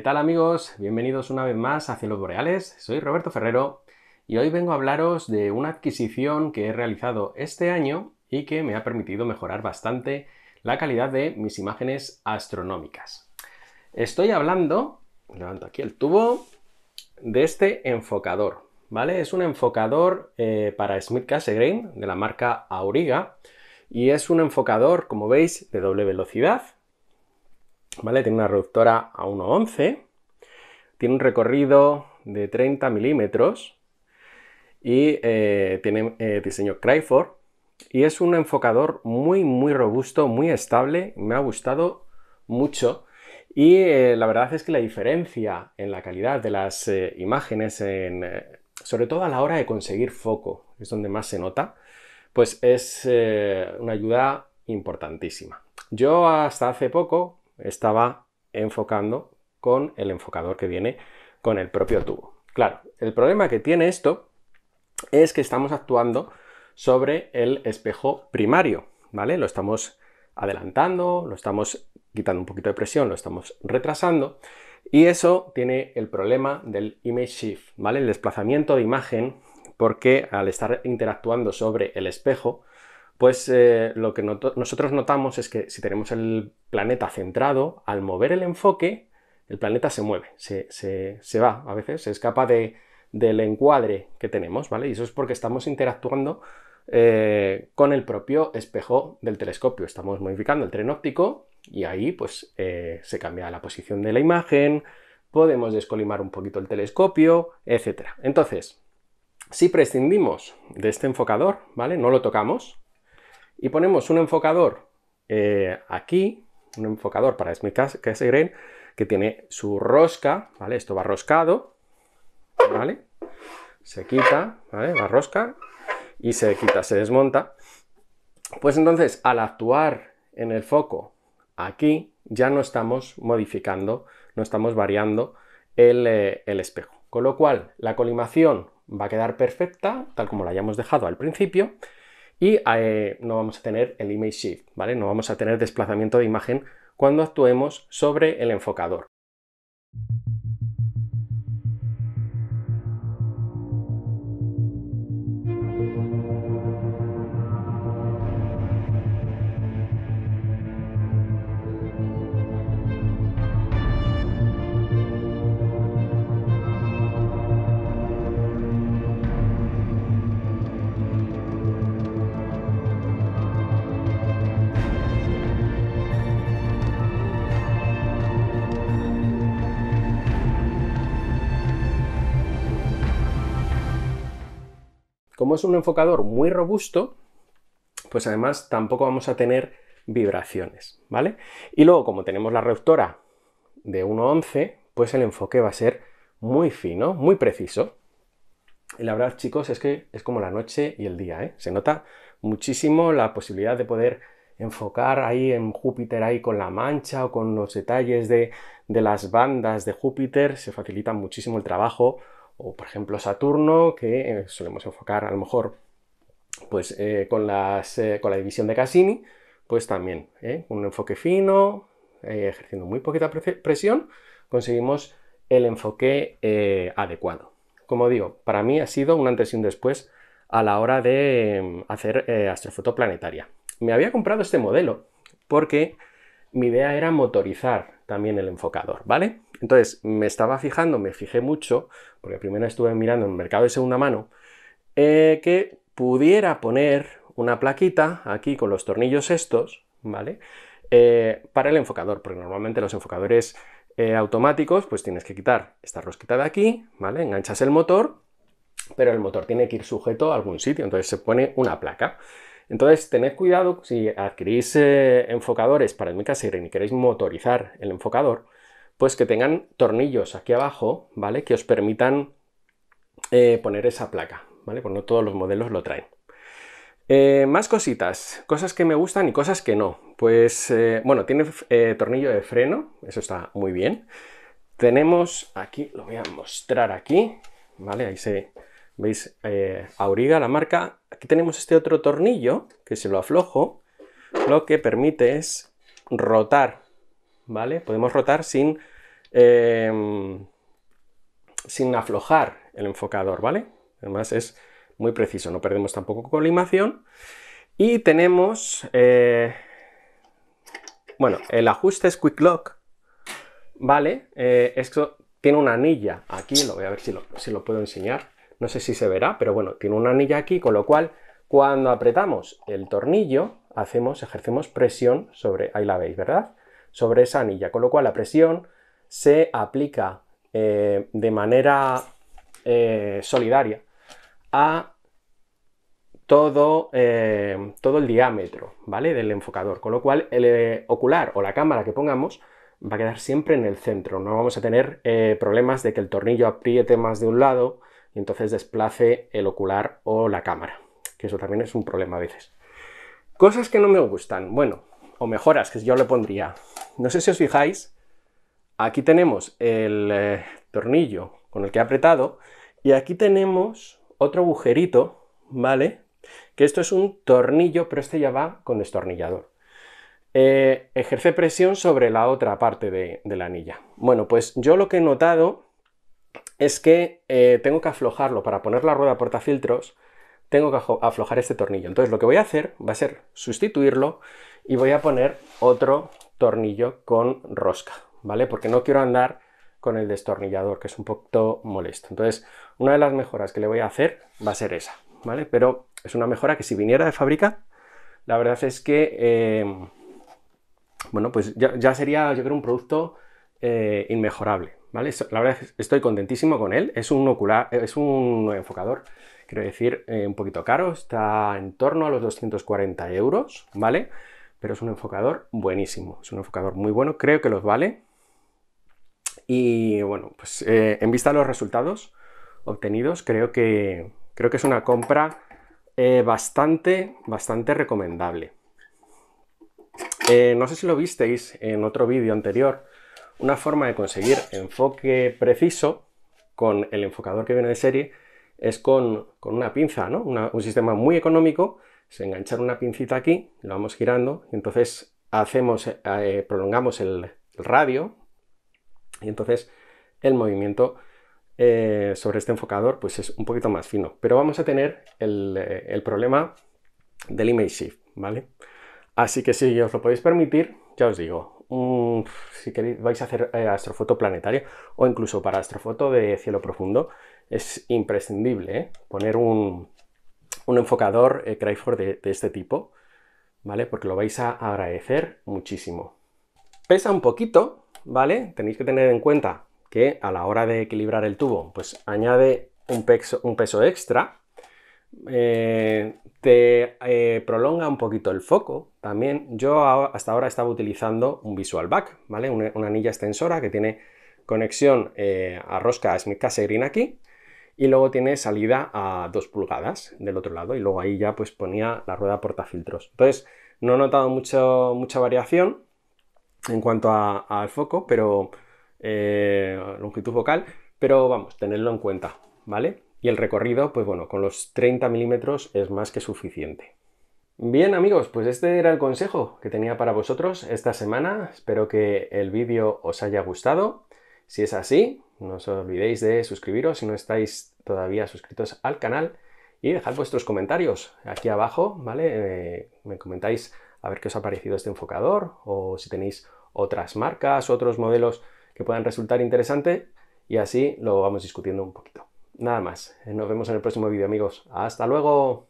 ¿Qué tal amigos? Bienvenidos una vez más a Cielos Boreales. Soy Roberto Ferrero y hoy vengo a hablaros de una adquisición que he realizado este año y que me ha permitido mejorar bastante la calidad de mis imágenes astronómicas. Estoy hablando, levanto aquí el tubo, de este enfocador, ¿vale? Es un enfocador eh, para Smith Cassegrain de la marca Auriga y es un enfocador, como veis, de doble velocidad, ¿vale? Tiene una reductora a 1.11, tiene un recorrido de 30 milímetros y eh, tiene eh, diseño Cryford y es un enfocador muy muy robusto, muy estable, me ha gustado mucho y eh, la verdad es que la diferencia en la calidad de las imágenes, sobre todo a la hora de conseguir foco, es donde más se nota, pues es una ayuda importantísima. Yo hasta hace poco estaba enfocando con el enfocador que viene con el propio tubo. Claro, el problema que tiene esto es que estamos actuando sobre el espejo primario, ¿vale? Lo estamos adelantando, lo estamos quitando un poquito de presión, lo estamos retrasando y eso tiene el problema del image shift, ¿vale? El desplazamiento de imagen porque al estar interactuando sobre el espejo, pues eh, lo que nosotros notamos es que si tenemos el planeta centrado, al mover el enfoque, el planeta se mueve, se, va a veces, se escapa del encuadre que tenemos, ¿vale? Y eso es porque estamos interactuando eh, con el propio espejo del telescopio. Estamos modificando el tren óptico y ahí pues eh, se cambia la posición de la imagen, podemos descolimar un poquito el telescopio, etc. Entonces, si prescindimos de este enfocador, ¿vale? No lo tocamos, y ponemos un enfocador eh, aquí, un enfocador para Smith green que tiene su rosca, ¿vale? Esto va roscado, ¿vale? Se quita, ¿vale? Va rosca y se quita, se desmonta. Pues entonces, al actuar en el foco aquí, ya no estamos modificando, no estamos variando el, eh, el espejo. Con lo cual, la colimación va a quedar perfecta, tal como la hayamos dejado al principio, y eh, no vamos a tener el image shift, ¿vale? No vamos a tener desplazamiento de imagen cuando actuemos sobre el enfocador. es un enfocador muy robusto, pues además tampoco vamos a tener vibraciones, ¿vale? Y luego, como tenemos la reductora de 1.11, pues el enfoque va a ser muy fino, muy preciso. Y la verdad, chicos, es que es como la noche y el día, ¿eh? Se nota muchísimo la posibilidad de poder enfocar ahí en Júpiter, ahí con la mancha o con los detalles de, de las bandas de Júpiter, se facilita muchísimo el trabajo o por ejemplo Saturno, que eh, solemos enfocar a lo mejor pues, eh, con, eh, con, la división de Cassini, pues también un enfoque fino, ejerciendo muy poquita presión, conseguimos el enfoque adecuado. Como digo, para mí ha sido un antes y un después a la hora de em, hacer astrofoto planetaria. Me había comprado este modelo porque mi idea era motorizar también el enfocador, ¿vale? Entonces, me estaba fijando, me fijé mucho, porque primero estuve mirando en el mercado de segunda mano, eh, que pudiera poner una plaquita aquí con los tornillos estos, ¿vale? Eh, para el enfocador, porque normalmente los enfocadores eh, automáticos, pues tienes que quitar esta rosquita de aquí, ¿vale? Enganchas el motor, pero el motor tiene que ir sujeto a algún sitio, entonces se pone una placa. Entonces, tened cuidado si adquirís enfocadores para el Mica Siren y queréis motorizar el enfocador, pues que tengan tornillos aquí abajo, ¿vale? Que os permitan eh, poner esa placa, ¿vale? Pues no todos los modelos lo traen. Eh, más cositas, cosas que me gustan y cosas que no. Pues, eh, bueno, tiene tornillo de freno, eso está muy bien. Tenemos aquí, lo voy a mostrar aquí, ¿vale? Ahí se, veis, Auriga, la marca. Aquí tenemos este otro tornillo, que si lo aflojo, lo que permite es rotar ¿vale? Podemos rotar sin, em, sin aflojar el enfocador, ¿vale? Además es muy preciso, no perdemos tampoco colimación. Y tenemos, eh, bueno, el ajuste es Quick Lock, ¿vale? Eh, esto tiene una anilla aquí, lo voy a ver si lo, si lo puedo enseñar, no sé si se verá, pero bueno, tiene una anilla aquí, con lo cual cuando apretamos el tornillo, hacemos, ejercemos presión sobre, ahí la veis, ¿verdad? sobre esa anilla, con lo cual la presión se aplica eh, de manera eh, solidaria a todo, eh, todo, el diámetro ¿vale? del enfocador, con lo cual el ocular o la cámara que pongamos va a quedar siempre en el centro, no vamos a tener problemas de que el tornillo apriete más de un lado y entonces desplace el ocular o la cámara, que eso también es un problema a veces. Cosas que no me gustan, bueno, o mejoras que yo le pondría, no sé si os fijáis, aquí tenemos el eh, tornillo con el que he apretado y aquí tenemos otro agujerito, ¿vale? Que esto es un tornillo, pero este ya va con destornillador. Eh, ejerce presión sobre la otra parte de, la anilla. Bueno, pues yo lo que he notado es que eh, tengo que aflojarlo para poner la rueda portafiltros, tengo que aflojar este tornillo. Entonces lo que voy a hacer va a ser sustituirlo y voy a poner otro tornillo con rosca, ¿vale? Porque no quiero andar con el destornillador, que es un poquito molesto. Entonces, una de las mejoras que le voy a hacer va a ser esa, ¿vale? Pero es una mejora que si viniera de fábrica, la verdad es que, eh, bueno, pues ya, sería, yo creo, un producto eh, inmejorable, ¿vale? La verdad es que estoy contentísimo con él. Es un ocular, es un enfocador, quiero decir, eh, un poquito caro. Está en torno a los 240 euros, ¿vale? vale pero es un enfocador buenísimo, es un enfocador muy bueno, creo que los vale. Y bueno, pues eh, en vista de los resultados obtenidos, creo que, creo que es una compra eh, bastante, bastante recomendable. Eh, no sé si lo visteis en otro vídeo anterior, una forma de conseguir enfoque preciso con el enfocador que viene de serie es con, una pinza, ¿no? un sistema muy económico se enganchar una pincita aquí, lo vamos girando y entonces hacemos, eh, prolongamos el, radio y entonces el movimiento eh, sobre este enfocador pues es un poquito más fino. Pero vamos a tener eh, el, problema del image shift, ¿vale? Así que si os lo podéis permitir, ya os digo, si queréis vais a hacer astrofoto planetaria o incluso para astrofoto de cielo profundo, es imprescindible poner un, un enfocador eh, Crayford de, este tipo, ¿vale? Porque lo vais a agradecer muchísimo. Pesa un poquito, ¿vale? Tenéis que tener en cuenta que a la hora de equilibrar el tubo, pues añade un, peso, un peso extra, eh, te eh, prolonga un poquito el foco. También yo hasta ahora estaba utilizando un visual back, ¿vale? Una, anilla extensora que tiene conexión a rosca Smith Green aquí y luego tiene salida a 2 pulgadas del otro lado y luego ahí ya pues ponía la rueda portafiltros. Entonces no he notado mucha variación en cuanto al foco, pero eh, longitud focal, pero vamos, tenerlo en cuenta, ¿vale? Y el recorrido, pues bueno, con los 30 milímetros es más que suficiente. Bien amigos, pues este era el consejo que tenía para vosotros esta semana. Espero que el vídeo os haya gustado si es así, no os olvidéis de suscribiros si no estáis todavía suscritos al canal y dejad vuestros comentarios aquí abajo, ¿vale? Eh, me comentáis a ver qué os ha parecido este enfocador o si tenéis otras marcas, otros modelos que puedan resultar interesantes y así lo vamos discutiendo un poquito. Nada más, nos vemos en el próximo vídeo amigos. ¡Hasta luego!